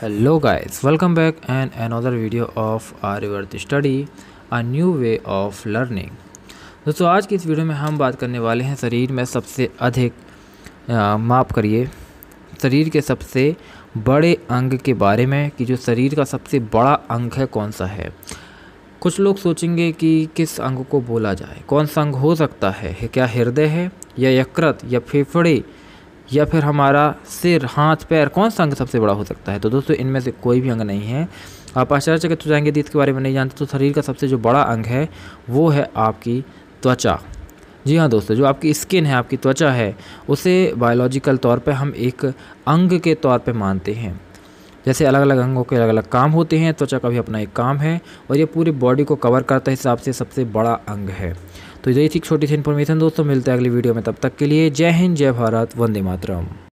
hello guys welcome back and another video of our reverse study a new way of learning दोस्तों आज की इस video में हम बात करने वाले हैं शरीर में सबसे अधिक माफ़ करिए शरीर के सबसे बड़े अंग के बारे में कि जो शरीर का सबसे बड़ा अंग है कौन सा है कुछ लोग सोचेंगे कि किस अंग को बोला जाए कौन सा अंग हो सकता है क्या हृदय है या यकृत या फेफड़े या फिर हमारा सिर हाथ पैर कौन सा अंग सबसे बड़ा हो सकता है तो दोस्तों इनमें से कोई भी अंग नहीं है आप आश्चर्यचकित हो जाएंगे यदि इसके बारे में नहीं जानते तो शरीर का सबसे जो बड़ा अंग है वो है आपकी त्वचा जी हाँ दोस्तों जो आपकी स्किन है आपकी त्वचा है उसे बायोलॉजिकल तौर पर हम एक अंग के तौर पर मानते हैं जैसे अलग अलग अंगों के अलग अलग काम होते हैं त्वचा का भी अपना एक काम है और ये पूरी बॉडी को कवर करता है हिसाब से सबसे बड़ा अंग है तो यही थी छोटी सी इन्फॉर्मेशन दोस्तों मिलते हैं अगली वीडियो में तब तक के लिए जय हिंद जय भारत वंदे मातरम